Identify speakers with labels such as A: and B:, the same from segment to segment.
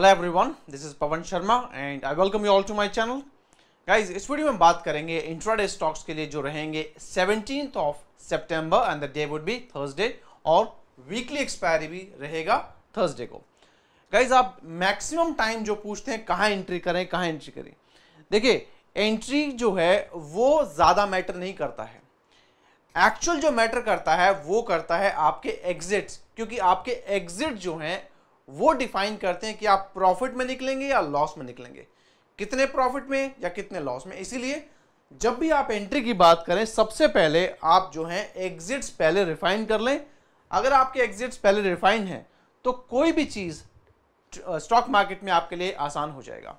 A: hello everyone this is Pawan Sharma and I welcome you all to my channel guys इस video में बात करेंगे intraday stocks के लिए जो रहेंगे सेवनटीन ऑफ सितंबर and the day would be Thursday और वीकली एक्सपायरी भी रहेगा थर्सडे को गाइज आप मैक्सिमम टाइम जो पूछते हैं कहाँ एंट्री करें कहाँ एंट्री करें देखिए एंट्री जो है वो ज़्यादा मैटर नहीं करता है एक्चुअल जो मैटर करता है वो करता है आपके एग्जिट्स क्योंकि आपके एग्जिट जो हैं वो डिफाइन करते हैं कि आप प्रॉफिट में निकलेंगे या लॉस में निकलेंगे कितने प्रॉफिट में या कितने लॉस में इसीलिए जब भी आप एंट्री की बात करें सबसे पहले आप जो हैं एग्जिट्स पहले रिफाइन कर लें अगर आपके एग्जिट्स पहले रिफाइन हैं तो कोई भी चीज़ स्टॉक मार्केट में आपके लिए आसान हो जाएगा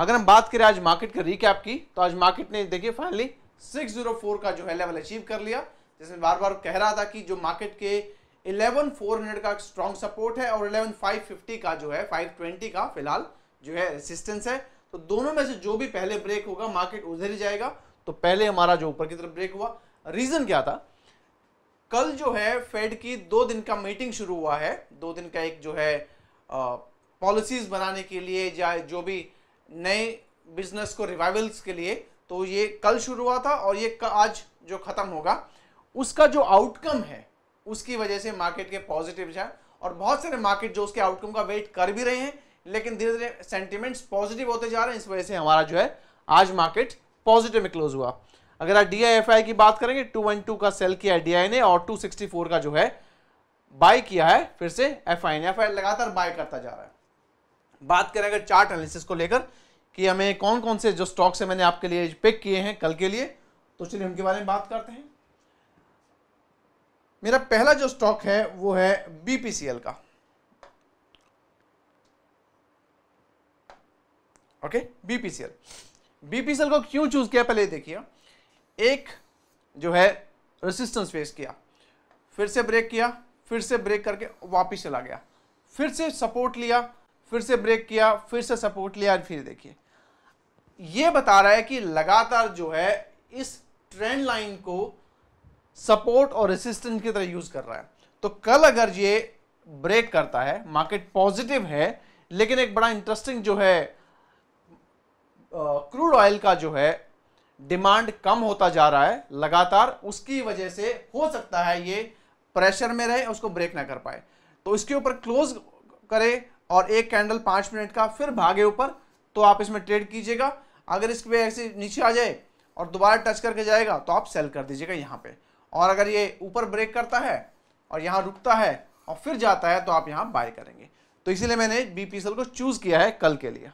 A: अगर हम बात करें आज मार्केट का रिकैप की तो आज मार्केट ने देखिए फाइनली 604 का जो है लेवल अचीव कर लिया जिसमें बार बार कह रहा था कि जो मार्केट के इलेवन फोर हंड्रेड का स्ट्रॉन्ग सपोर्ट है और इलेवन फाइव फिफ्टी का जो है फाइव ट्वेंटी का फिलहाल जो है रेसिस्टेंस है तो दोनों में से जो भी पहले ब्रेक होगा मार्केट उधर ही जाएगा तो पहले हमारा जो ऊपर की तरफ ब्रेक हुआ रीजन क्या था कल जो है फेड की दो दिन का मीटिंग शुरू हुआ है दो दिन का एक जो है पॉलिसीज बनाने के लिए या जो भी नए बिजनेस को रिवाइवल्स के लिए तो ये कल शुरू हुआ था और ये आज जो खत्म होगा उसका जो आउटकम है उसकी वजह से मार्केट के पॉजिटिव है और बहुत सारे मार्केट जो उसके आउटकम का वेट कर भी रहे हैं लेकिन धीरे धीरे सेंटिमेंट्स पॉजिटिव होते जा रहे हैं इस वजह से हमारा जो है आज मार्केट पॉजिटिव में क्लोज हुआ अगर आप डी की बात करेंगे टू वन टू का सेल किया है डी ने और टू सिक्सटी फोर का जो है बाय किया है फिर से एफ आई ने एफ लगातार बाय करता जा रहा है बात करें अगर चार्ट एनालिसिस को लेकर कि हमें कौन कौन से जो स्टॉक्स है मैंने आपके लिए पिक किए हैं कल के लिए तो चलिए उनके बारे में बात करते हैं मेरा पहला जो स्टॉक है वो है बीपीसीएल का ओके बीपीसीएल बीपीसीएल को क्यों चूज किया पहले देखिए एक जो है रेसिस्टेंस फेस किया फिर से ब्रेक किया फिर से ब्रेक करके वापस चला गया फिर से सपोर्ट लिया फिर से ब्रेक किया फिर से सपोर्ट लिया फिर देखिए ये बता रहा है कि लगातार जो है इस ट्रेंड लाइन को सपोर्ट और रेसिस्टेंस की तरह यूज कर रहा है तो कल अगर ये ब्रेक करता है मार्केट पॉजिटिव है लेकिन एक बड़ा इंटरेस्टिंग जो है क्रूड ऑयल का जो है डिमांड कम होता जा रहा है लगातार उसकी वजह से हो सकता है ये प्रेशर में रहे उसको ब्रेक ना कर पाए तो इसके ऊपर क्लोज करे और एक कैंडल पाँच मिनट का फिर भागे ऊपर तो आप इसमें ट्रेड कीजिएगा अगर इस ऐसे नीचे आ जाए और दोबारा टच करके जाएगा तो आप सेल कर दीजिएगा यहाँ पर और अगर ये ऊपर ब्रेक करता है और यहाँ रुकता है और फिर जाता है तो आप यहाँ बाय करेंगे तो इसीलिए मैंने बी को चूज़ किया है कल के लिए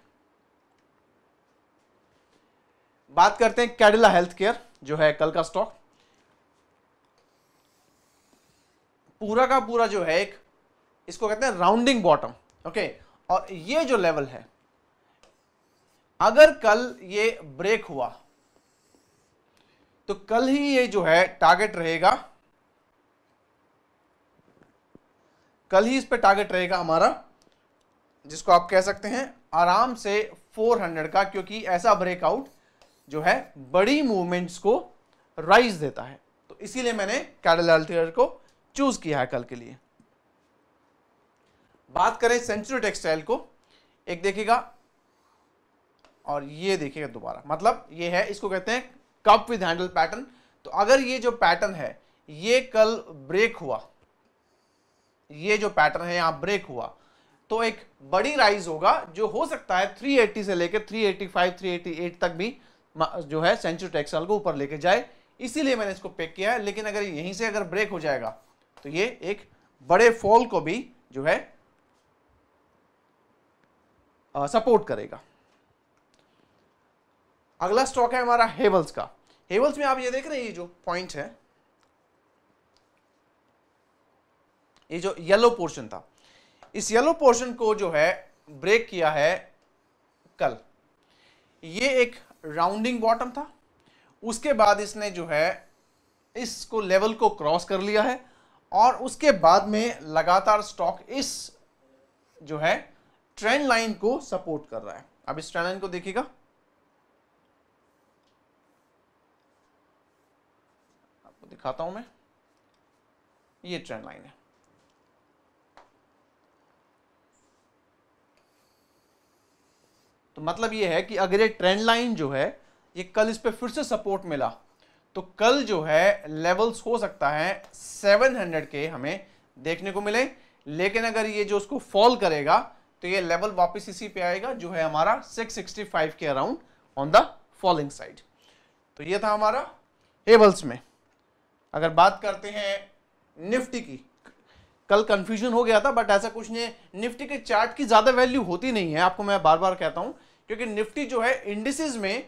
A: बात करते हैं कैडिला हेल्थ केयर जो है कल का स्टॉक पूरा का पूरा जो है एक इसको कहते हैं राउंडिंग बॉटम ओके और ये जो लेवल है अगर कल ये ब्रेक हुआ तो कल ही ये जो है टारगेट रहेगा कल ही इस पे टारगेट रहेगा हमारा जिसको आप कह सकते हैं आराम से 400 का क्योंकि ऐसा ब्रेकआउट जो है बड़ी मूवमेंट्स को राइज देता है तो इसीलिए मैंने कैडल अल्टीरियर को चूज किया है कल के लिए बात करें सेंचुरी टेक्सटाइल को एक देखेगा और ये देखेगा दोबारा मतलब ये है इसको कहते हैं कप विद हैंडल पैटर्न तो अगर ये जो पैटर्न है ये कल ब्रेक हुआ ये जो पैटर्न है यहां ब्रेक हुआ तो एक बड़ी राइज होगा जो हो सकता है 380 से लेकर 385, 388 तक भी जो है सेंचुरी टेक्सटाइल को ऊपर लेके जाए इसीलिए मैंने इसको पिक किया है लेकिन अगर यहीं से अगर ब्रेक हो जाएगा तो ये एक बड़े फॉल को भी जो है सपोर्ट करेगा अगला स्टॉक है हमारा हेवल्स का हेवल्स में आप ये देख रहे हैं ये जो पॉइंट है ये जो येलो पोर्शन था इस येलो पोर्शन को जो है ब्रेक किया है कल ये एक राउंडिंग बॉटम था उसके बाद इसने जो है इसको लेवल को क्रॉस कर लिया है और उसके बाद में लगातार स्टॉक इस जो है ट्रेंड लाइन को सपोर्ट कर रहा है अब इस ट्रेंड लाइन को देखिएगा दिखाता हूं मैं ये ट्रेंड लाइन है तो मतलब ये है कि अगर ये ट्रेंड लाइन जो है ये कल इस पर फिर से सपोर्ट मिला तो कल जो है लेवल्स हो सकता है 700 के हमें देखने को मिले लेकिन अगर ये जो उसको फॉल करेगा तो ये लेवल वापस इसी पे आएगा जो है हमारा 665 के around on the falling side तो ये था हमारा हेबल्स में अगर बात करते हैं निफ्टी की कल कंफ्यूजन हो गया था बट ऐसा कुछ नहीं निफ्टी के चार्ट की ज़्यादा वैल्यू होती नहीं है आपको मैं बार बार कहता हूँ क्योंकि निफ्टी जो है इंडिसेस में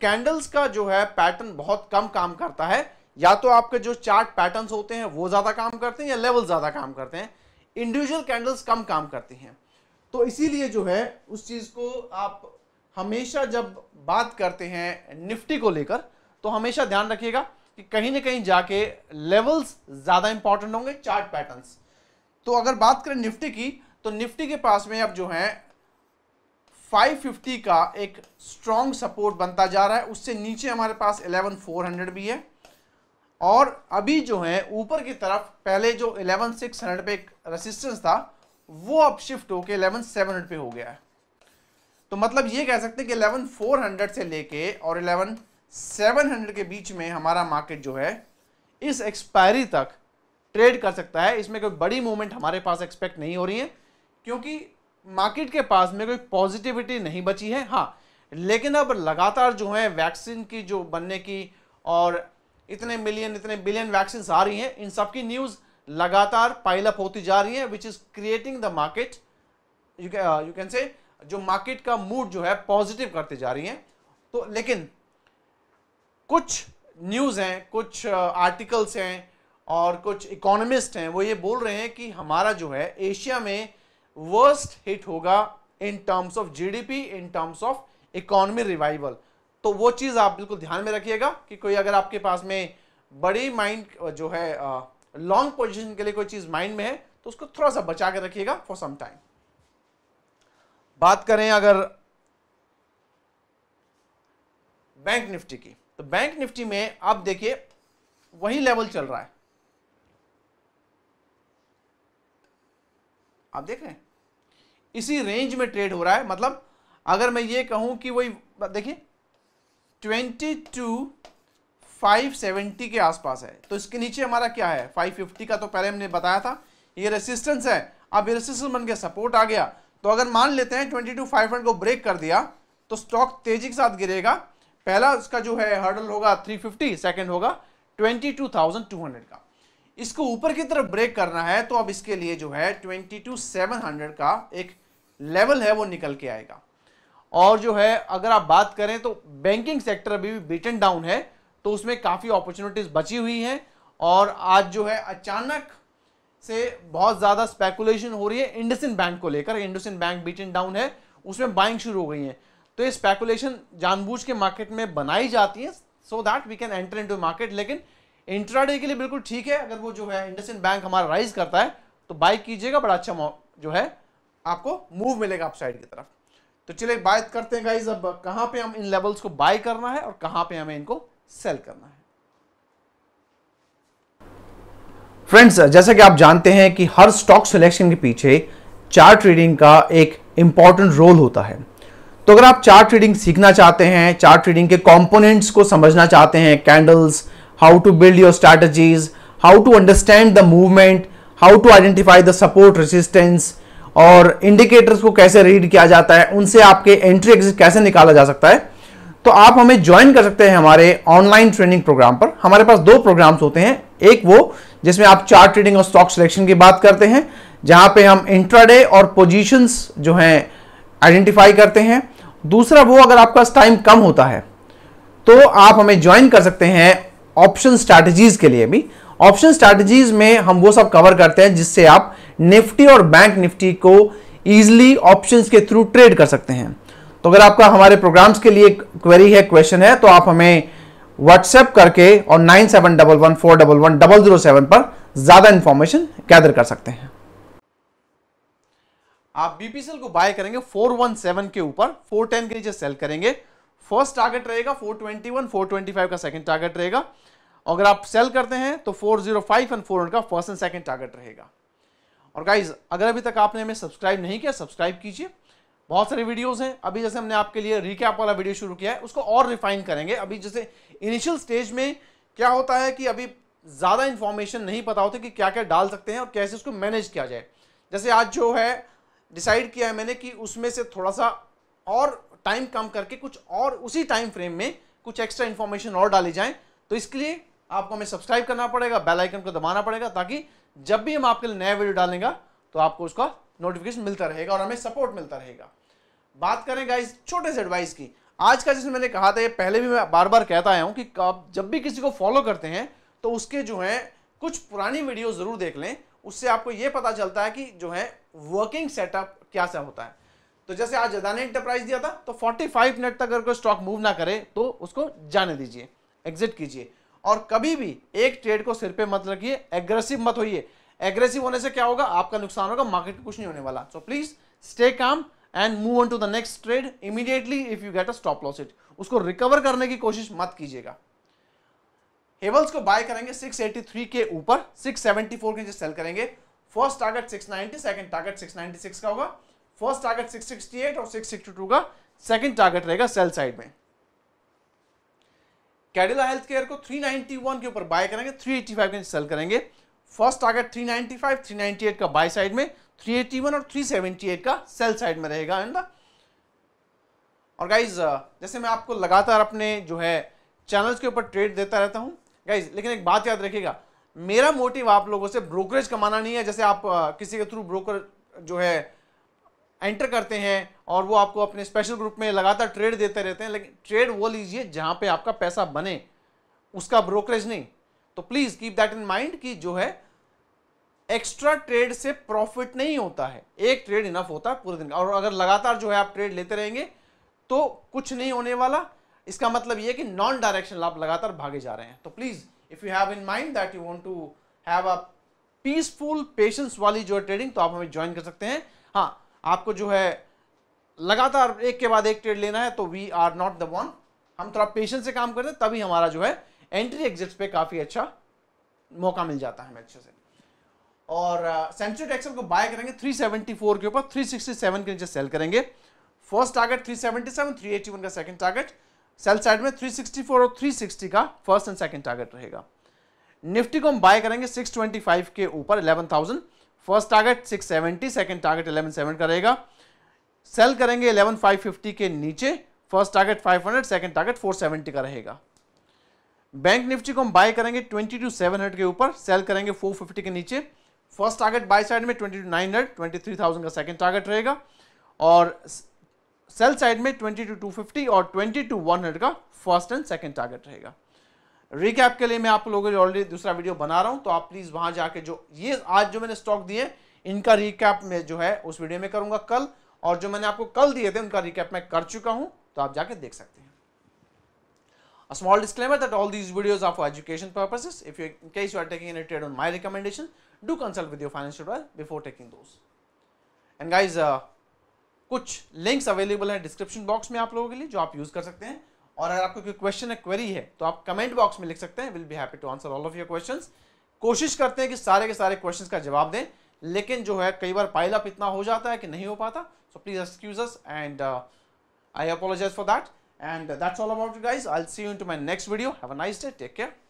A: कैंडल्स का जो है पैटर्न बहुत कम काम करता है या तो आपके जो चार्ट पैटर्न्स होते हैं वो ज़्यादा काम करते हैं या लेवल ज़्यादा काम करते हैं इंडिविजुअल कैंडल्स कम काम करती हैं तो इसीलिए जो है उस चीज़ को आप हमेशा जब बात करते हैं निफ्टी को लेकर तो हमेशा ध्यान रखिएगा कि कहीं ना कहीं जाके लेवल्स ज़्यादा इंपॉर्टेंट होंगे चार्ट पैटर्न्स तो अगर बात करें निफ्टी की तो निफ्टी के पास में अब जो है 550 का एक स्ट्रॉन्ग सपोर्ट बनता जा रहा है उससे नीचे हमारे पास 11400 भी है और अभी जो है ऊपर की तरफ पहले जो 11600 पे एक रेसिस्टेंस था वो अब शिफ्ट होके हंड्रेड पे हो गया है तो मतलब ये कह सकते हैं कि 11400 से लेके और इलेवन 700 के बीच में हमारा मार्केट जो है इस एक्सपायरी तक ट्रेड कर सकता है इसमें कोई बड़ी मूवमेंट हमारे पास एक्सपेक्ट नहीं हो रही है क्योंकि मार्केट के पास में कोई पॉजिटिविटी नहीं बची है हाँ लेकिन अब लगातार जो है वैक्सीन की जो बनने की और इतने मिलियन इतने बिलियन वैक्सीन आ रही हैं इन सब की न्यूज़ लगातार पाइलअप होती जा रही है which is creating the market you can say जो मार्केट का मूड जो है पॉजिटिव करते जा रही हैं तो लेकिन कुछ न्यूज़ हैं कुछ आर्टिकल्स हैं और कुछ इकोनॉमिस्ट हैं वो ये बोल रहे हैं कि हमारा जो है एशिया में वर्स्ट हिट होगा in terms of GDP in terms of economy revival तो वो चीज़ आप बिल्कुल ध्यान में रखिएगा कि कोई अगर आपके पास में बड़ी माइंड जो है लॉन्ग पोजिशन के लिए कोई चीज़ माइंड में है तो उसको थोड़ा सा बचा के रखिएगा फॉर सम टाइम बात करें अगर बैंक निफ्टी की तो बैंक निफ्टी में आप देखिए वही लेवल चल रहा है आप देख रहे हैं इसी रेंज में ट्रेड हो रहा है मतलब अगर मैं ये कहूं कि वही देखिए ट्वेंटी टू फाइव सेवेंटी के आसपास है तो इसके नीचे हमारा क्या है फाइव फिफ्टी का तो पहले हमने बताया था ये रेसिस्टेंस है अब ये रेसिस्टेंस बन के सपोर्ट आ गया तो अगर मान लेते हैं ट्वेंटी टू फाइव हंड्रेड को ब्रेक कर दिया तो स्टॉक तेजी के साथ गिरेगा पहला इसका जो है हर्डल होगा 350 सेकंड होगा 22,200 का इसको ऊपर की तरफ ब्रेक करना है तो अब इसके लिए जो है 22,700 का एक लेवल है वो निकल के आएगा और जो है अगर आप बात करें तो बैंकिंग सेक्टर अभी भी बीटन डाउन है तो उसमें काफ़ी अपॉर्चुनिटीज़ बची हुई हैं और आज जो है अचानक से बहुत ज़्यादा स्पेकुलेशन हो रही है इंडसिन बैंक को लेकर इंडसिन बैंक बीटन डाउन है उसमें बाइंग शुरू हो गई है तो ये स्पेकुलेशन जानबूझ के मार्केट में बनाई जाती है so that we can enter in market लेकिन इंट्राडे के लिए बिल्कुल ठीक है अगर वो जो है इंडस्ट बैंक हमारा राइज करता है तो बाय कीजिएगा बड़ा अच्छा जो है आपको मूव मिलेगा साइड की तरफ तो चलिए बात करते हैं गाइज अब कहाँ पे हम इन लेवल्स को बाय करना है और कहाँ पे हमें इनको सेल करना है फ्रेंड्स जैसा कि आप जानते हैं कि हर स्टॉक सिलेक्शन के पीछे चार ट्रेडिंग का एक इंपॉर्टेंट रोल होता है तो अगर आप चार्ट ट्रेडिंग सीखना चाहते हैं चार्ट ट्रेडिंग के कंपोनेंट्स को समझना चाहते हैं candles how to build your strategies how to understand the movement how to identify the support resistance और इंडिकेटर्स को कैसे रीड किया जाता है उनसे आपके एंट्री एग्जिट कैसे निकाला जा सकता है तो आप हमें ज्वाइन कर सकते हैं हमारे ऑनलाइन ट्रेनिंग प्रोग्राम पर हमारे पास दो प्रोग्राम्स होते हैं एक वो जिसमें आप चार्ट ट्रेडिंग और स्टॉक सिलेक्शन की बात करते हैं जहां पे हम इंट्राडे और पोजीशंस जो हैं आइडेंटिफाई करते हैं दूसरा वो अगर आपका टाइम कम होता है तो आप हमें ज्वाइन कर सकते हैं ऑप्शन स्ट्रैटेजीज के लिए भी ऑप्शन स्ट्रैटेजीज में हम वो सब कवर करते हैं जिससे आप निफ्टी और बैंक निफ्टी को ईजिली ऑप्शन के थ्रू ट्रेड कर सकते हैं तो अगर आपका हमारे प्रोग्राम्स के लिए क्वेरी है क्वेश्चन है तो आप हमें व्हाट्सएप करके और nine seven double one four double one double zero seven पर ज़्यादा इंफॉर्मेशन गैदर कर सकते हैं आप बीपीसीएल को बाय करेंगे 417 के ऊपर 410 के नीचे सेल करेंगे फर्स्ट टारगेट रहेगा 421 425 का सेकंड टारगेट रहेगा अगर आप सेल करते हैं तो 405 एंड 400 का फर्स्ट एंड सेकंड टारगेट रहेगा और गाइज अगर अभी तक आपने हमें सब्सक्राइब नहीं किया सब्सक्राइब कीजिए बहुत सारे वीडियोज हैं अभी जैसे हमने आपके लिए रिकैप वाला वीडियो शुरू किया है उसको और रिफाइन करेंगे अभी जैसे इनिशियल स्टेज में क्या होता है कि अभी ज़्यादा इन्फॉर्मेशन नहीं पता होती कि क्या क्या डाल सकते हैं और कैसे उसको मैनेज किया जाए जैसे आज जो है डिसाइड किया है मैंने कि उसमें से थोड़ा सा और टाइम कम करके कुछ और उसी टाइम फ्रेम में कुछ एक्स्ट्रा इन्फॉर्मेशन और डाली जाए तो इसके लिए आपको हमें सब्सक्राइब करना पड़ेगा बेल आइकन को दबाना पड़ेगा ताकि जब भी हम आपके लिए नया वीडियो डालेंगे तो आपको उसका नोटिफिकेशन मिलता रहेगा और हमें सपोर्ट मिलता रहेगा बात करें गाइस छोटे से एडवाइस की आज का जैसे मैंने कहा था ये पहले भी मैं बार बार कहता आया हूँ कि आप जब भी किसी को फॉलो करते हैं तो उसके जो है कुछ पुरानी वीडियो ज़रूर देख लें उससे आपको ये पता चलता है कि जो है वर्किंग सेटअप क्या सा होता है तो जैसे आज अदानी इंटरप्राइज दिया था तो 45 मिनट तक अगर कोई स्टॉक मूव ना करे तो उसको जाने दीजिए एग्जिट कीजिए और कभी भी एक ट्रेड को सिर पे मत रखिए एग्रेसिव मत होइए एग्रेसिव होने से क्या होगा आपका नुकसान होगा मार्केट कुछ नहीं होने वाला so please stay calm and move on to the next trade immediately if you get a stop loss it उसको रिकवर करने की कोशिश मत कीजिएगा हेवल्स को बाय करेंगे 683 के ऊपर 674 के नीचे सेल करेंगे फर्स्ट टारगेट 690 सेकंड टारगेट 696 का होगा फर्स्ट टारगेट 668 और 662 का सेकेंड टारगेट रहेगा सेल साइड में कैडिला हेल्थ केयर को 391 के ऊपर बाय करेंगे 385 के नीचे सेल करेंगे फर्स्ट टारगेट 395 398 का बाय साइड में 381 और 378 का सेल साइड में रहेगा एंड और गाइज जैसे मैं आपको लगातार अपने जो है चैनल्स के ऊपर ट्रेड देता रहता हूँ गाइज लेकिन एक बात याद रखिएगा मेरा मोटिव आप लोगों से ब्रोकरेज कमाना नहीं है जैसे आप किसी के थ्रू ब्रोकर जो है एंटर करते हैं और वो आपको अपने स्पेशल ग्रुप में लगातार ट्रेड देते रहते हैं लेकिन ट्रेड वो लीजिए जहाँ पे आपका पैसा बने उसका ब्रोकरेज नहीं तो please keep that in mind कि जो है एक्स्ट्रा ट्रेड से प्रॉफिट नहीं होता है एक ट्रेड इनफ होता है पूरे दिन का और अगर लगातार जो है आप ट्रेड लेते रहेंगे तो कुछ नहीं होने वाला इसका मतलब ये कि नॉन डायरेक्शनल आप लगातार भागे जा रहे हैं तो please if you have in mind that you want to have a peaceful patience वाली जो है ट्रेडिंग तो आप हमें ज्वाइन कर सकते हैं हाँ आपको जो है लगातार एक के बाद एक ट्रेड लेना है तो we are not the one हम थोड़ा पेशेंस से काम करते हैं तभी हमारा जो है एंट्री एग्जिट पे काफ़ी अच्छा मौका मिल जाता है हमें अच्छे से और सेंचुरी uh, एक्सल को बाय करेंगे 374 के ऊपर 367 के नीचे सेल करेंगे फर्स्ट टारगेट 377 381 का सेकंड टारगेट सेल साइड में 364 और 360 का फर्स्ट एंड सेकंड टारगेट रहेगा निफ्टी को हम बाय करेंगे 625 के ऊपर 11,000 first target 670 seventy second target 11,700 का रहेगा सेल करेंगे 11,550 के नीचे first target 500 hundred second target four का रहेगा बैंक निफ्टी को हम बाय करेंगे ट्वेंटी टू के ऊपर सेल करेंगे फोर के नीचे फर्स्ट टारगेट बाय साइड में twenty two nine hundred twenty three thousand का सेकंड टारगेट रहेगा और सेल साइड में 20 टू 250 और 20 टू 100 का फर्स्ट एंड सेकंड टारगेट रहेगा रिकैप के लिए मैं आप लोगों के ऑलरेडी दूसरा वीडियो बना रहा हूं तो आप प्लीज वहां जाके जो ये आज जो मैंने स्टॉक दिए इनका रिकैप में जो है उस वीडियो में करूंगा कल और जो मैंने आपको कल दिए थे उनका रिकैप मैं कर चुका हूं तो आप जाके देख सकते हैं small disclaimer that all these video of education purposes if you case you are taking any trade on my recommendation do consult with your financial before taking those and guys कुछ लिंक्स अवेलेबल हैं description box में आप लोगों के लिए जो आप use कर सकते हैं और अगर आपको कोई क्वेश्चन है क्वेरी है तो आप कमेंट बॉक्स में लिख सकते हैं will be happy to answer all of your question कोशिश करते हैं कि सारे के सारे क्वेश्चन का जवाब दें लेकिन जो है कई बार पाइल अप इतना हो जाता है कि नहीं हो पाता so please excuse and I apologise for that and that's all about guys I see you to my next video have a nice day take care